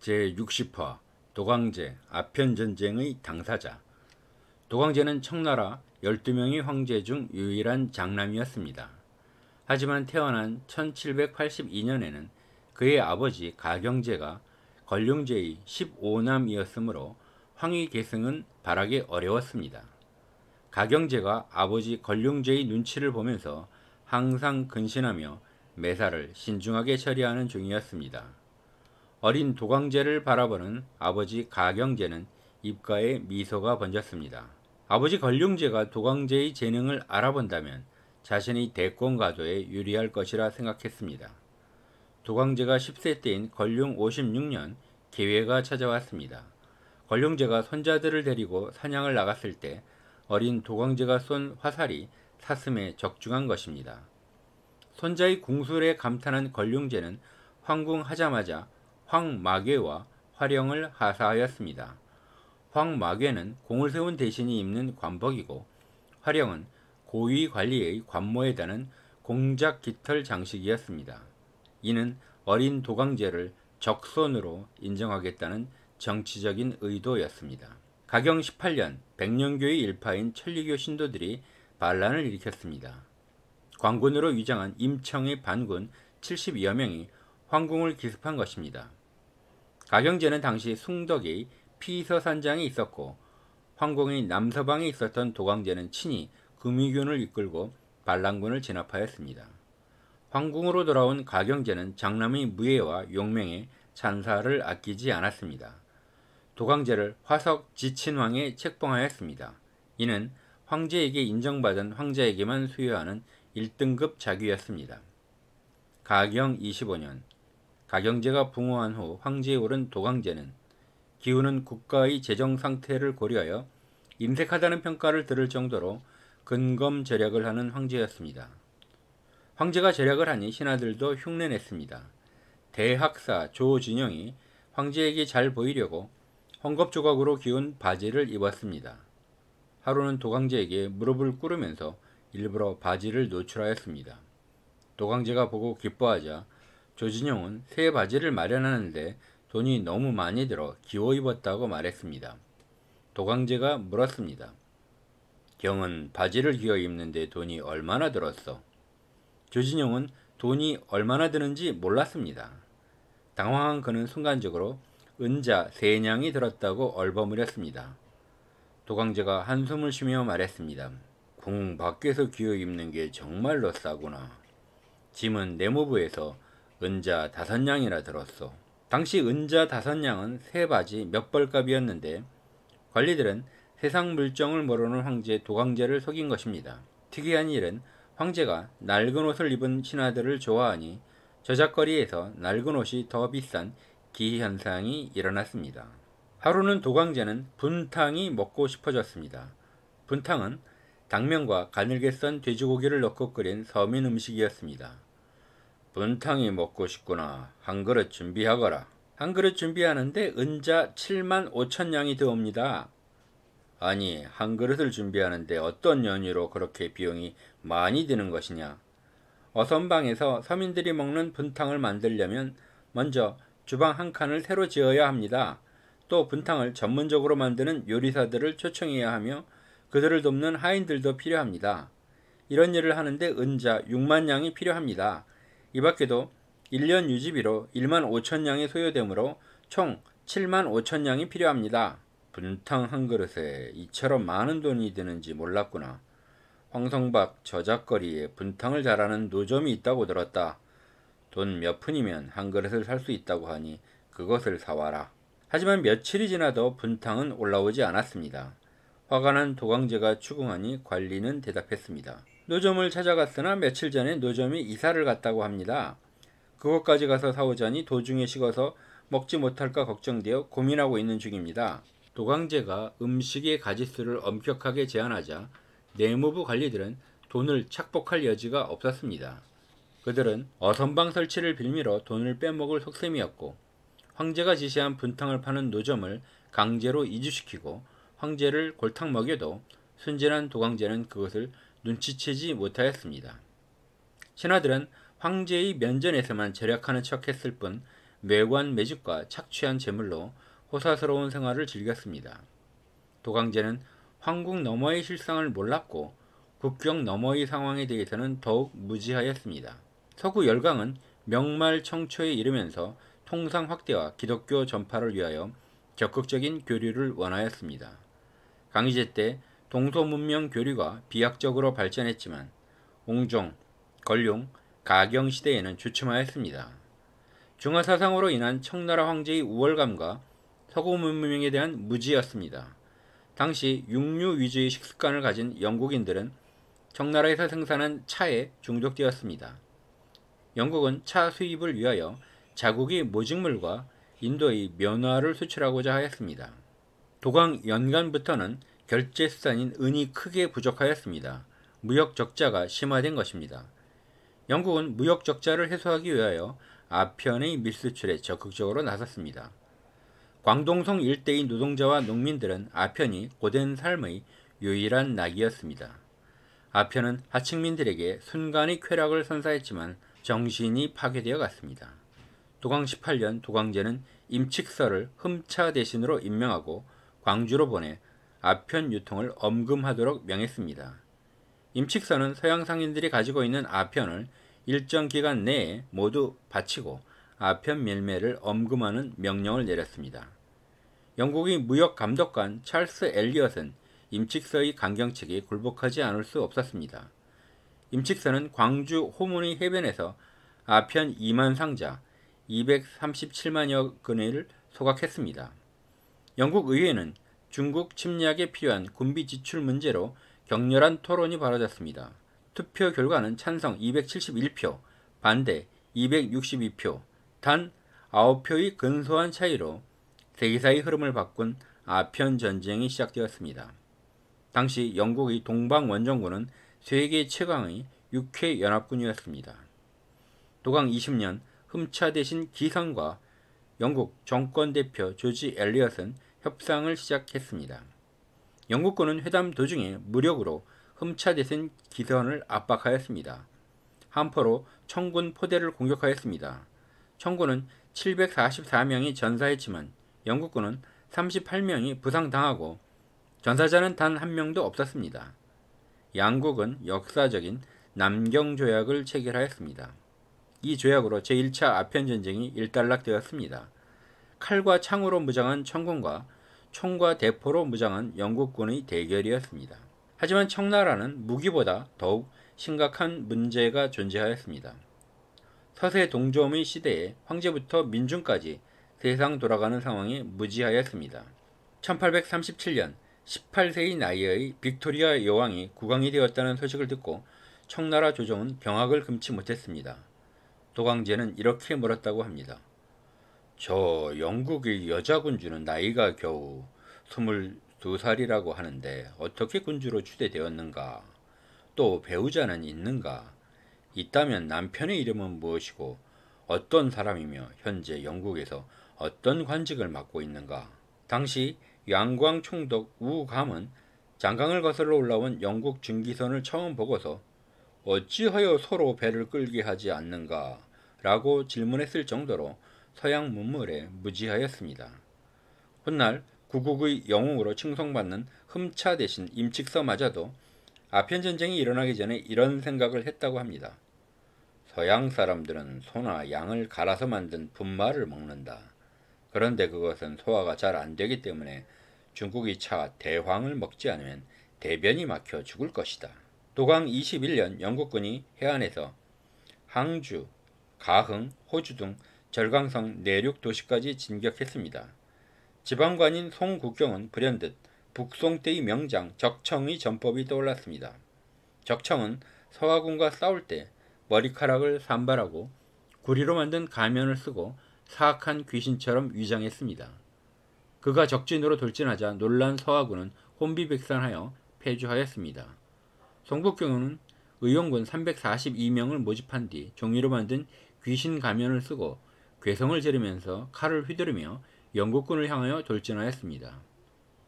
제60화 도광제 아편전쟁의 당사자 도광제는 청나라 12명의 황제 중 유일한 장남이었습니다. 하지만 태어난 1782년에는 그의 아버지 가경제가 권룡제의 15남이었으므로 황위 계승은 바라기 어려웠습니다. 가경제가 아버지 권룡제의 눈치를 보면서 항상 근신하며 매사를 신중하게 처리하는 중이었습니다. 어린 도광재를 바라보는 아버지 가경재는 입가에 미소가 번졌습니다. 아버지 걸룡재가 도광재의 재능을 알아본다면 자신이 대권 가도에 유리할 것이라 생각했습니다. 도광재가 10세 때인 걸룡 56년 기회가 찾아왔습니다. 걸룡재가 손자들을 데리고 사냥을 나갔을 때 어린 도광재가 쏜 화살이 사슴에 적중한 것입니다. 손자의 궁술에 감탄한 걸룡재는 황궁하자마자 황마계와 화령을 하사하였습니다. 황마계는 공을 세운 대신이 입는 관복이고 화령은 고위 관리의 관모에 다는 공작 깃털 장식이었습니다. 이는 어린 도강제를 적손으로 인정하겠다는 정치적인 의도였습니다. 가경 18년 백년교의 일파인 천리교 신도들이 반란을 일으켰습니다. 광군으로 위장한 임청의 반군 72여 명이 황궁을 기습한 것입니다. 가경제는 당시 숭덕이 피서산장에 있었고 황공이 남서방에 있었던 도광제는 친히 금위균을 이끌고 반란군을 진압하였습니다. 황궁으로 돌아온 가경제는 장남의 무예와 용맹에 찬사를 아끼지 않았습니다. 도광제를 화석 지친왕에 책봉하였습니다. 이는 황제에게 인정받은 황제에게만 수여하는 1등급 자귀였습니다. 가경 25년 가경제가 붕어한 후 황제에 오른 도강제는 기우는 국가의 재정 상태를 고려하여 임색하다는 평가를 들을 정도로 근검 절약을 하는 황제였습니다. 황제가 절약을 하니 신하들도 흉내냈습니다. 대학사 조진영이 황제에게 잘 보이려고 헝겊 조각으로 기운 바지를 입었습니다. 하루는 도강제에게 무릎을 꿇으면서 일부러 바지를 노출하였습니다. 도강제가 보고 기뻐하자 조진영은새 바지를 마련하는데 돈이 너무 많이 들어 기워 입었다고 말했습니다. 도강제가 물었습니다. 경은 바지를 기어 입는데 돈이 얼마나 들었어? 조진영은 돈이 얼마나 드는지 몰랐습니다. 당황한 그는 순간적으로 은자 세냥이 들었다고 얼버무렸습니다. 도강제가 한숨을 쉬며 말했습니다. 궁 밖에서 기어 입는 게 정말로 싸구나. 짐은 내모부에서 은자 다섯 냥이라 들었소. 당시 은자 다섯 냥은 세 바지 몇 벌값이었는데 관리들은 세상 물정을 모르는 황제 도강제를 속인 것입니다. 특이한 일은 황제가 낡은 옷을 입은 신하들을 좋아하니 저작거리에서 낡은 옷이 더 비싼 기현상이 일어났습니다. 하루는 도강제는 분탕이 먹고 싶어졌습니다. 분탕은 당면과 가늘게 썬 돼지고기를 넣고 끓인 서민 음식이었습니다. 분탕이 먹고 싶구나. 한 그릇 준비하거라. 한 그릇 준비하는데 은자 7만 5천 냥이더옵니다 아니 한 그릇을 준비하는데 어떤 연유로 그렇게 비용이 많이 드는 것이냐. 어선방에서 서민들이 먹는 분탕을 만들려면 먼저 주방 한 칸을 새로 지어야 합니다. 또 분탕을 전문적으로 만드는 요리사들을 초청해야 하며 그들을 돕는 하인들도 필요합니다. 이런 일을 하는데 은자 6만 양이 필요합니다. 이 밖에도 1년 유지비로 1만 5천냥이 소요되므로 총 7만 5천냥이 필요합니다. 분탕 한 그릇에 이처럼 많은 돈이 드는지 몰랐구나. 황성박 저작거리에 분탕을 잘하는 노점이 있다고 들었다. 돈 몇 푼이면 한 그릇을 살 수 있다고 하니 그것을 사와라. 하지만 며칠이 지나도 분탕은 올라오지 않았습니다. 화가 난도광재가 추궁하니 관리는 대답했습니다. 노점을 찾아갔으나 며칠 전에 노점이 이사를 갔다고 합니다. 그곳까지 가서 사오자니 도중에 식어서 먹지 못할까 걱정되어 고민하고 있는 중입니다. 도광제가 음식의 가짓수를 엄격하게 제한하자 내무부 관리들은 돈을 착복할 여지가 없었습니다. 그들은 어선방 설치를 빌미로 돈을 빼먹을 속셈이었고 황제가 지시한 분탕을 파는 노점을 강제로 이주시키고 황제를 골탕 먹여도 순진한 도광제는 그것을 눈치채지 못하였습니다. 신하들은 황제의 면전에서만 절약하는 척했을 뿐 매관 매직과 착취한 재물로 호사스러운 생활을 즐겼습니다. 도광제는 황국 너머의 실상을 몰랐고 국경 너머의 상황에 대해서는 더욱 무지하였습니다. 서구 열강은 명말 청초에 이르면서 통상 확대와 기독교 전파를 위하여 적극적인 교류를 원하였습니다. 강희제때 동서문명 교류가 비약적으로 발전했지만 옹종, 건룡, 가경 시대에는 주춤하였습니다. 중화사상으로 인한 청나라 황제의 우월감과 서구 문명에 대한 무지였습니다. 당시 육류 위주의 식습관을 가진 영국인들은 청나라에서 생산한 차에 중독되었습니다. 영국은 차 수입을 위하여 자국의 모직물과 인도의 면화를 수출하고자 하였습니다. 도강 연간부터는 결제 수단인 은이 크게 부족하였습니다. 무역 적자가 심화된 것입니다. 영국은 무역 적자를 해소하기 위하여 아편의 밀수출에 적극적으로 나섰습니다. 광동성 일대의 노동자와 농민들은 아편이 고된 삶의 유일한 낙이었습니다. 아편은 하층민들에게 순간의 쾌락을 선사했지만 정신이 파괴되어 갔습니다. 도광 18년 도광제는 임칙서를 흠차 대신으로 임명하고 광주로 보내 아편 유통을 엄금하도록 명했습니다. 임칙선은 서양 상인들이 가지고 있는 아편을 일정 기간 내에 모두 바치고 아편 밀매를 엄금하는 명령을 내렸습니다. 영국의 무역 감독관 찰스 엘리엇은 임칙서의 강경책이 굴복하지 않을 수 없었습니다. 임칙서는 광주 호문의 해변에서 아편 2만 상자 237만여 근을 소각했습니다. 영국 의회는 중국 침략에 필요한 군비 지출 문제로 격렬한 토론이 벌어졌습니다. 투표 결과는 찬성 271표, 반대 262표, 단 9표의 근소한 차이로 세계사의 흐름을 바꾼 아편 전쟁이 시작되었습니다. 당시 영국의 동방 원정군은 세계 최강의 육해 연합군이었습니다. 도강 20년 흠차 대신 기상과 영국 정권 대표 조지 엘리엇은 협상을 시작했습니다. 영국군은 회담 도중에 무력으로 흠차 대신 기선을 압박하였습니다. 한포로 청군 포대를 공격하였습니다. 청군은 744명이 전사했지만 영국군은 38명이 부상당하고 전사자는 단 한 명도 없었습니다. 양국은 역사적인 남경 조약을 체결하였습니다. 이 조약으로 제1차 아편 전쟁이 일단락되었습니다. 칼과 창으로 무장한 청군과 총과 대포로 무장한 영국군의 대결이었습니다. 하지만 청나라는 무기보다 더욱 심각한 문제가 존재하였습니다. 서세 동조의 시대에 황제부터 민중까지 세상 돌아가는 상황에 무지하였습니다. 1837년 18세의 나이의 빅토리아 여왕이 국왕이 되었다는 소식을 듣고 청나라 조정은 병학을 금치 못했습니다. 도광제는 이렇게 물었다고 합니다. 저 영국의 여자 군주는 나이가 겨우 22살이라고 하는데 어떻게 군주로 추대되었는가? 또 배우자는 있는가? 있다면 남편의 이름은 무엇이고 어떤 사람이며 현재 영국에서 어떤 관직을 맡고 있는가? 당시 양광 총독 우감은 장강을 거슬러 올라온 영국 증기선을 처음 보고서 어찌하여 서로 배를 끌게 하지 않는가? 라고 질문했을 정도로 서양 문물에 무지하였습니다. 훗날 구국의 영웅으로 칭송받는 흠차 대신 임칙서마저도 아편 전쟁이 일어나기 전에 이런 생각을 했다고 합니다. 서양 사람들은 소나 양을 갈아서 만든 분말을 먹는다. 그런데 그것은 소화가 잘 안되기 때문에 중국이 차 대황을 먹지 않으면 대변이 막혀 죽을 것이다. 도강 21년 영국군이 해안에서 항주, 가흥, 호주 등 절강성 내륙 도시까지 진격했습니다. 지방관인 송국경은 불현듯 북송 때의 명장 적청의 전법이 떠올랐습니다. 적청은 서화군과 싸울 때 머리카락을 산발하고 구리로 만든 가면을 쓰고 사악한 귀신처럼 위장했습니다. 그가 적진으로 돌진하자 놀란 서화군은 혼비백산하여 패주하였습니다. 송국경은 의용군 342명을 모집한 뒤 종이로 만든 귀신 가면을 쓰고 괴성을 지르면서 칼을 휘두르며 영국군을 향하여 돌진하였습니다.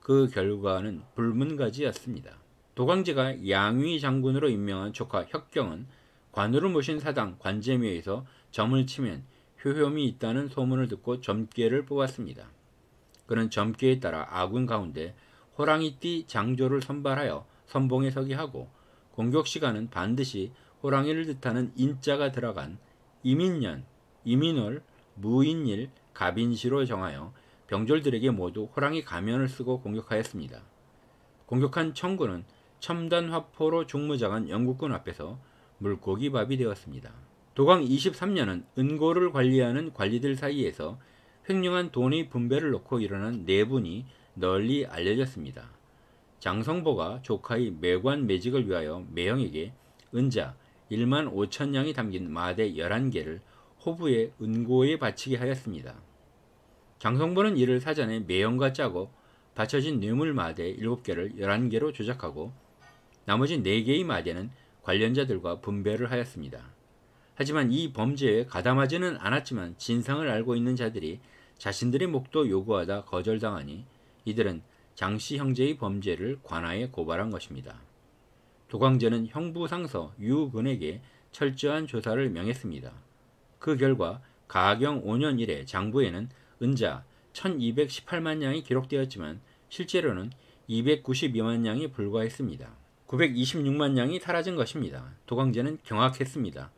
그 결과는 불문가지였습니다. 도광제가 양위 장군으로 임명한 조카 혁경은 관우를 모신 사당 관제묘에서 점을 치면 효험이 있다는 소문을 듣고 점괘를 뽑았습니다. 그는 점괘에 따라 아군 가운데 호랑이띠 장조를 선발하여 선봉에 서게 하고 공격 시간은 반드시 호랑이를 뜻하는 인자가 들어간 이민년, 이민월, 무인일 가빈시로 정하여 병졸들에게 모두 호랑이 가면을 쓰고 공격하였습니다. 공격한 청군은 첨단 화포로 중무장한 영국군 앞에서 물고기 밥이 되었습니다. 도광 23년은 은고를 관리하는 관리들 사이에서 횡령한 돈의 분배를 놓고 일어난 내분이 네 널리 알려졌습니다. 장성보가 조카의 매관 매직을 위하여 매형에게 은자 1만 5천냥이 담긴 마대 11개를 호부에 은고에 바치게 하였습니다. 장성보는 이를 사전에 매형과 짜고 받쳐진 뇌물 마대 7개를 11개로 조작하고 나머지 4개의 마대는 관련자들과 분배를 하였습니다. 하지만 이 범죄에 가담하지는 않았지만 진상을 알고 있는 자들이 자신들의 목도 요구하다 거절당하니 이들은 장씨 형제의 범죄를 관하에 고발한 것입니다. 도광제는 형부상서 유근에게 철저한 조사를 명했습니다. 그 결과 가경 5년 이래 장부에는 은자 1218만 냥이 기록되었지만 실제로는 292만 냥이 불과했습니다. 926만 냥이 사라진 것입니다. 도광제는 경악했습니다.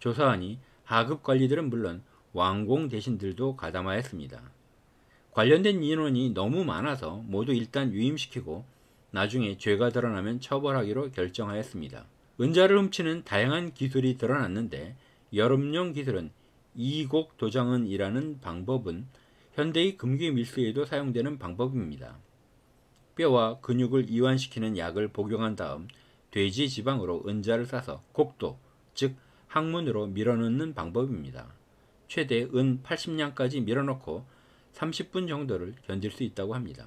조사하니 하급 관리들은 물론 왕공 대신들도 가담하였습니다. 관련된 인원이 너무 많아서 모두 일단 유임시키고 나중에 죄가 드러나면 처벌하기로 결정하였습니다. 은자를 훔치는 다양한 기술이 드러났는데 여름용 기술은 이곡 도장은이라는 방법은 현대의 금기 밀수에도 사용되는 방법입니다. 뼈와 근육을 이완시키는 약을 복용한 다음 돼지 지방으로 은자를 싸서 곡도, 즉 항문으로 밀어넣는 방법입니다. 최대 은 80량까지 밀어넣고 30분 정도를 견딜 수 있다고 합니다.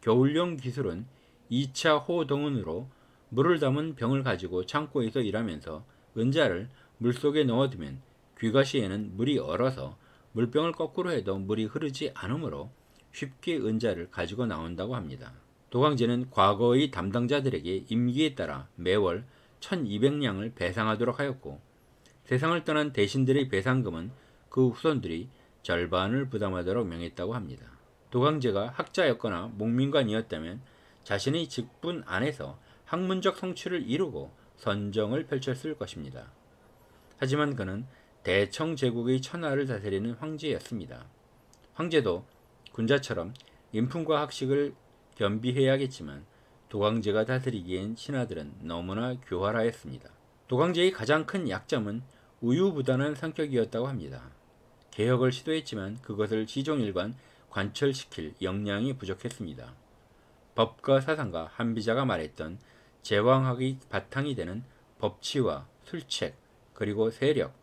겨울용 기술은 2차 호동은으로 물을 담은 병을 가지고 창고에서 일하면서 은자를 물속에 넣어두면 귀가시에는 물이 얼어서 물병을 거꾸로 해도 물이 흐르지 않으므로 쉽게 은자를 가지고 나온다고 합니다. 도광제는 과거의 담당자들에게 임기에 따라 매월 1200량을 배상하도록 하였고 세상을 떠난 대신들의 배상금은 그 후손들이 절반을 부담하도록 명했다고 합니다. 도광제가 학자였거나 목민관이었다면 자신의 직분 안에서 학문적 성취를 이루고 선정을 펼쳤을 것입니다. 하지만 그는 대청 제국의 천하를 다스리는 황제였습니다. 황제도 군자처럼 인품과 학식을 겸비해야겠지만 도광제가 다스리기엔 신하들은 너무나 교활하였습니다. 도광제의 가장 큰 약점은 우유부단한 성격이었다고 합니다. 개혁을 시도했지만 그것을 시종일관 관철시킬 역량이 부족했습니다. 법과 사상과 한비자가 말했던 제왕학의 바탕이 되는 법치와 술책, 그리고 세력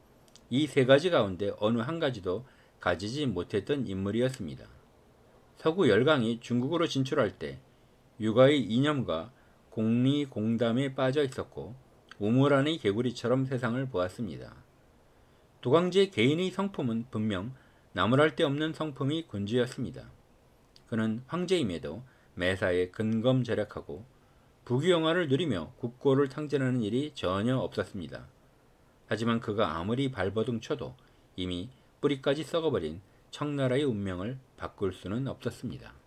이 세 가지 가운데 어느 한 가지도 가지지 못했던 인물이었습니다. 서구 열강이 중국으로 진출할 때 육아의 이념과 공리공담에 빠져 있었고 우물 안의 개구리처럼 세상을 보았습니다. 도광지의 개인의 성품은 분명 나무랄 데 없는 성품이 군주였습니다. 그는 황제임에도 매사에 근검절약하고 부귀영화를 누리며 국고를 탕진하는 일이 전혀 없었습니다. 하지만 그가 아무리 발버둥 쳐도 이미 뿌리까지 썩어버린 청나라의 운명을 바꿀 수는 없었습니다.